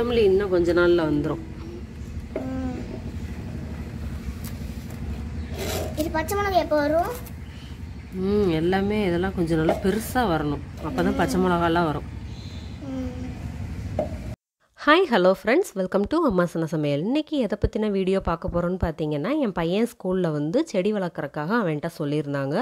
கொத்தமல்லி இன்னும் கொஞ்ச நாளில் வந்துடும் இது பச்சை மிளகா எப்போ வரும் ம் எல்லாமே இதெல்லாம் கொஞ்சம் நல்லா பெருசாக வரணும் அப்போ தான் பச்சை மிளகாலாம் வரும் hi hello friends welcome to அம்மாசன சமையல் இன்றைக்கி எதை பற்றின வீடியோ பார்க்க போகிறோன்னு பார்த்தீங்கன்னா என் பையன் ஸ்கூலில் வந்து செடி வளர்க்குறக்காக அவன்கிட்ட சொல்லியிருந்தாங்க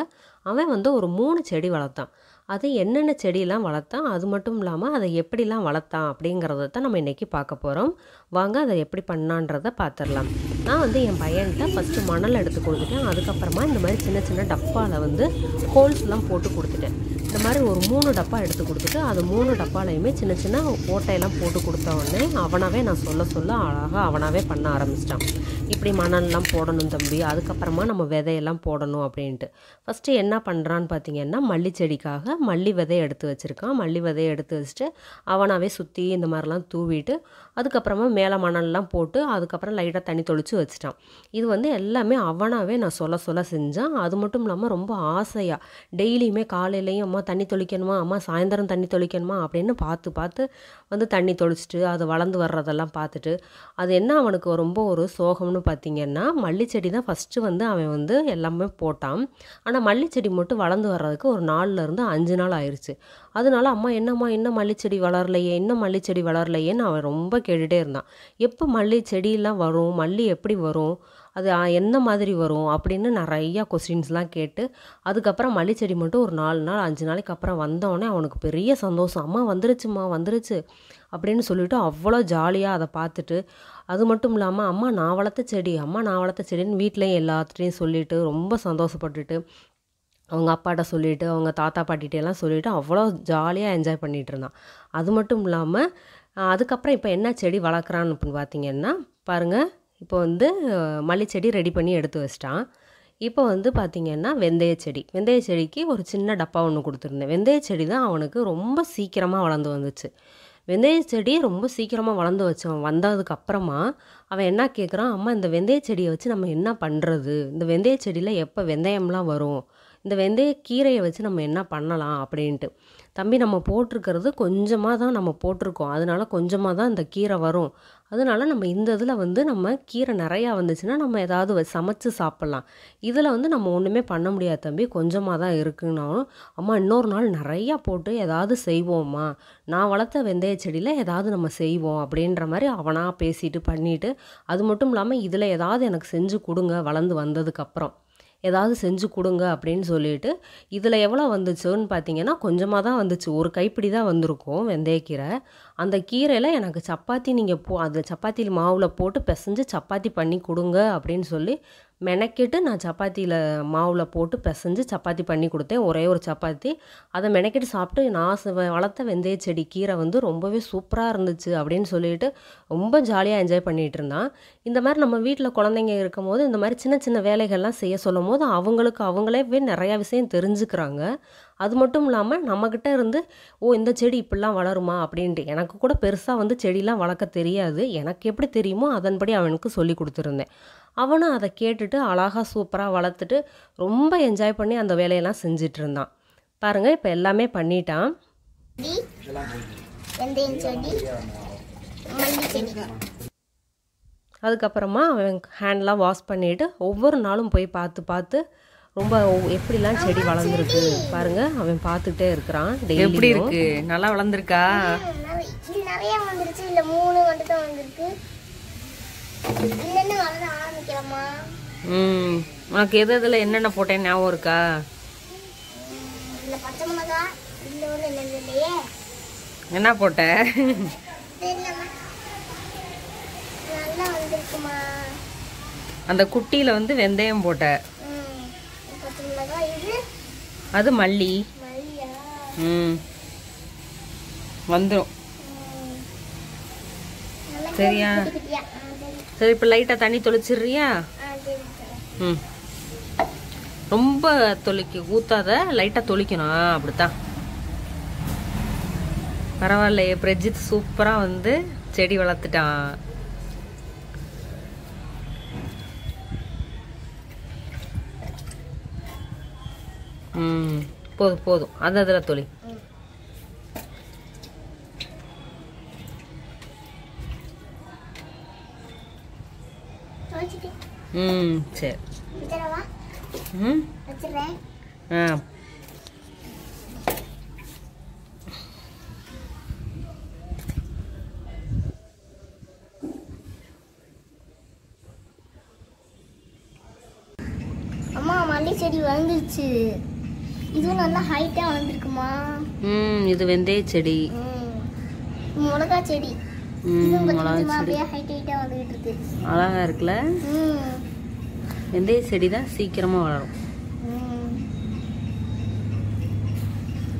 அவன் வந்து ஒரு மூணு செடி வளர்த்தான் அது என்னென்ன செடியெலாம் வளர்த்தான் அது மட்டும் இல்லாமல் அதை எப்படிலாம் வளர்த்தான் அப்படிங்கிறத தான் நம்ம இன்றைக்கி பார்க்க போகிறோம் வாங்க அதை எப்படி பண்ணான்றதை பார்த்துடலாம் நான் வந்து என் பையன்கிட்ட ஃபஸ்ட்டு மணல் எடுத்து கொடுத்துட்டேன் அதுக்கப்புறமா இந்த மாதிரி சின்ன சின்ன டப்பாவில் வந்து ஹோல்ஸ்லாம் போட்டு கொடுத்துட்டேன் இந்த மாதிரி ஒரு மூணு டப்பா எடுத்து கொடுத்துட்டு அது மூணு டப்பாலையுமே சின்ன சின்ன ஓட்டையெல்லாம் போட்டு கொடுத்த உடனே அவனாவே நான் சொல்ல சொல்ல அழகாக அவனாவே பண்ண ஆரம்பிச்சிட்டான் இப்படி மணல்லாம் போடணும் தம்பி அதுக்கப்புறமா நம்ம விதையெல்லாம் போடணும் அப்படின்ட்டு ஃபஸ்ட்டு என்ன பண்ணுறான்னு பார்த்தீங்கன்னா மல்லி செடிக்காக மல்லி விதையை எடுத்து வச்சுருக்கான் மல்லி விதையை எடுத்து வச்சுட்டு அவனாவே சுற்றி இந்த மாதிரிலாம் தூவிட்டு அதுக்கப்புறமா மேலே மணல்லாம் போட்டு அதுக்கப்புறம் லைட்டாக தண்ணி தொளிச்சு வச்சுட்டான் இது வந்து எல்லாமே அவனாவே நான் சொல்ல சொல்ல செஞ்சான் அது மட்டும் இல்லாமல் ரொம்ப ஆசையாக டெய்லியுமே காலையிலையும் அம்மா தண்ணி தொளிக்கணுமா அம்மா சாயந்தரம் தண்ணி தொளிக்கணுமா அப்படின்னு பார்த்து பார்த்து வந்து தண்ணி தொளிச்சிட்டு அது வளர்ந்து வர்றதெல்லாம் பார்த்துட்டு அது என்ன அவனுக்கு ரொம்ப ஒரு சோகம்னு பார்த்திங்கன்னா மல்லிச்செடி தான் ஃபஸ்ட்டு வந்து அவன் வந்து எல்லாமே போட்டான் ஆனால் மல்லிச்செடி மட்டும் வளர்ந்து வர்றதுக்கு ஒரு நாலுலேருந்து அஞ்சு நாள் ஆயிடுச்சு அதனால அம்மா என்னம்மா இன்னும் மல்லிச்செடி வளரலையே இன்னும் மல்லிச்செடி வளரலையேன்னு அவன் ரொம்ப கேட்டுகிட்டே இருந்தான் எப்போ மல்லி செடியெல்லாம் வரும் மல்லி எப்படி வரும் அது என்ன மாதிரி வரும் அப்படின்னு நிறையா கொஸ்டின்ஸ்லாம் கேட்டு அதுக்கப்புறம் மல்லிச்செடி மட்டும் ஒரு நாலு நாள் அஞ்சு நாளைக்கு அப்புறம் வந்தோடனே அவனுக்கு பெரிய சந்தோஷம் அம்மா வந்துருச்சுமா வந்துருச்சு அப்படின்னு சொல்லிவிட்டு அவ்வளோ ஜாலியாக அதை பார்த்துட்டு அது மட்டும் இல்லாமல் அம்மா நான் வளர்த்த செடி அம்மா நான் வளர்த்த செடின்னு வீட்லேயும் எல்லாத்துலேயும் சொல்லிவிட்டு ரொம்ப சந்தோஷப்பட்டுட்டு அவங்க அப்பாட்ட சொல்லிவிட்டு அவங்க தாத்தா எல்லாம் சொல்லிவிட்டு அவ்வளோ ஜாலியாக என்ஜாய் பண்ணிகிட்டு இருந்தான் அது மட்டும் இல்லாமல் அதுக்கப்புறம் இப்போ என்ன செடி வளர்க்குறான்னு அப்படின்னு பார்த்தீங்கன்னா பாருங்கள் இப்போ வந்து மல்லிச்செடி ரெடி பண்ணி எடுத்து வச்சிட்டான் இப்போ வந்து பார்த்திங்கன்னா வெந்தய செடி வெந்தய செடிக்கு ஒரு சின்ன டப்பா ஒன்று கொடுத்துருந்தேன் வெந்தய செடி தான் அவனுக்கு ரொம்ப சீக்கிரமாக வளர்ந்து வந்துச்சு வெந்தய செடி ரொம்ப சீக்கிரமாக வளர்ந்து வச்சவன் வந்ததுக்கப்புறமா அவன் என்ன கேட்குறான் அம்மா இந்த வெந்தய செடியை வச்சு நம்ம என்ன பண்ணுறது இந்த வெந்தய செடியில் எப்போ வெந்தயம்லாம் வரும் இந்த வெந்தய கீரையை வச்சு நம்ம என்ன பண்ணலாம் அப்படின்ட்டு தம்பி நம்ம போட்டிருக்கிறது கொஞ்சமாக தான் நம்ம போட்டிருக்கோம் அதனால கொஞ்சமாக தான் இந்த கீரை வரும் அதனால நம்ம இந்த இதில் வந்து நம்ம கீரை நிறையா வந்துச்சுன்னா நம்ம ஏதாவது சமைச்சு சாப்பிட்லாம் இதில் வந்து நம்ம ஒன்றுமே பண்ண முடியாது தம்பி கொஞ்சமாக தான் இருக்குன்னாலும் அம்மா இன்னொரு நாள் நிறையா போட்டு ஏதாவது செய்வோம்மா நான் வளர்த்த வெந்தய செடியில் ஏதாவது நம்ம செய்வோம் அப்படின்ற மாதிரி அவனாக பேசிட்டு பண்ணிவிட்டு அது மட்டும் இல்லாமல் இதில் ஏதாவது எனக்கு செஞ்சு கொடுங்க வளர்ந்து வந்ததுக்கப்புறம் ஏதாவது செஞ்சு கொடுங்க அப்படின்னு சொல்லிட்டு இதில் எவ்வளோ வந்துச்சோன்னு பார்த்தீங்கன்னா கொஞ்சமாக தான் வந்துச்சு ஒரு கைப்பிடி தான் வந்திருக்கும் வெந்தயக்கீரை அந்த கீரையில் எனக்கு சப்பாத்தி நீங்கள் போ அதில் சப்பாத்தியில் மாவில் போட்டு பிசைஞ்சு சப்பாத்தி பண்ணி கொடுங்க அப்படின்னு சொல்லி மெனக்கெட்டு நான் சப்பாத்தியில் மாவில் போட்டு பிசைஞ்சு சப்பாத்தி பண்ணி கொடுத்தேன் ஒரே ஒரு சப்பாத்தி அதை மெனக்கெட்டு சாப்பிட்டு நான் வளர்த்த வெந்தய செடி கீரை வந்து ரொம்பவே சூப்பராக இருந்துச்சு அப்படின்னு சொல்லிட்டு ரொம்ப ஜாலியாக என்ஜாய் பண்ணிகிட்டு இருந்தான் இந்த மாதிரி நம்ம வீட்டில் குழந்தைங்க இருக்கும் போது இந்த மாதிரி சின்ன சின்ன வேலைகள்லாம் செய்ய சொல்லும் போது அவங்களுக்கு அவங்களே நிறையா விஷயம் தெரிஞ்சுக்கிறாங்க அது மட்டும் இல்லாமல் நம்மக்கிட்ட இருந்து ஓ இந்த செடி இப்படிலாம் வளருமா அப்படின்ட்டு எனக்கு கூட பெருசாக வந்து செடிலாம் வளர்க்க தெரியாது எனக்கு எப்படி தெரியுமோ அதன்படி அவனுக்கு சொல்லி கொடுத்துருந்தேன் அவனும் அதை கேட்டுட்டு அழகாக சூப்பராக வளர்த்துட்டு ரொம்ப என்ஜாய் பண்ணி அந்த வேலையெல்லாம் செஞ்சிட்டு இருந்தான் பாருங்கள் இப்போ எல்லாமே பண்ணிட்டான் அதுக்கப்புறமா அவன் ஹேண்ட்லாம் வாஷ் பண்ணிவிட்டு ஒவ்வொரு நாளும் போய் பார்த்து பார்த்து ரொம்ப எப்படிலாம் செடி வளர்ந்துருக்கு பாருங்க அவன் பார்த்துட்டே இருக்கிறான் எப்படி இருக்கு நல்லா வளர்ந்துருக்கா நிறைய வந்துருச்சு இல்ல மூணு மட்டும் தான் ம் உனக்கு எது இதில் என்னென்ன போட்டேன் ஞாபகம் இருக்கா என்ன போட்ட அந்த குட்டியில வந்து வெந்தயம் போட்ட அது மல்லி ம் வந்துடும் சரியா சரி இப்போ லைட்டாக தண்ணி தொளிச்சிடுறியா ம் ரொம்ப தொளிக்க ஊற்றாத லைட்டாக தொளிக்கணும் அப்படித்தான் பரவாயில்லையே பிரஜித் சூப்பராக வந்து செடி வளர்த்துட்டான் போதும் போதும் அந்த அதில் தொழில் ம் சரி ம் அம்மா மல்லி செடி வந்துச்சு இதுவும் நல்லா ஹைட்டாக வளர்ந்துருக்குமா ம் இது வெந்தய செடி மிளகா செடி அழகா இருக்குல்ல வெந்தய செடி தான் சீக்கிரமா வளரும்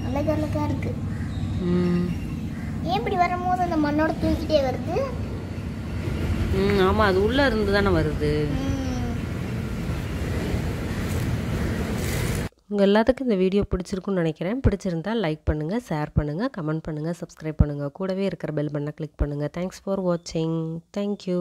அழகழகா இருக்கு ஏன் இப்படி வரும்போது அந்த மண்ணோட தூக்கிட்டே வருது ம் ஆமா அது உள்ள இருந்து தானே வருது உங்கள் எல்லாத்துக்கும் இந்த வீடியோ பிடிச்சிருக்குன்னு நினைக்கிறேன் பிடிச்சிருந்தால் லைக் பண்ணுங்கள் ஷேர் பண்ணுங்கள் கமெண்ட் பண்ணுங்கள் சப்ஸ்கிரைப் பண்ணுங்கள் கூடவே இருக்கிற பெல் பண்ணை கிளிக் பண்ணுங்கள் தேங்க்ஸ் ஃபார் வாட்சிங் தேங்க்யூ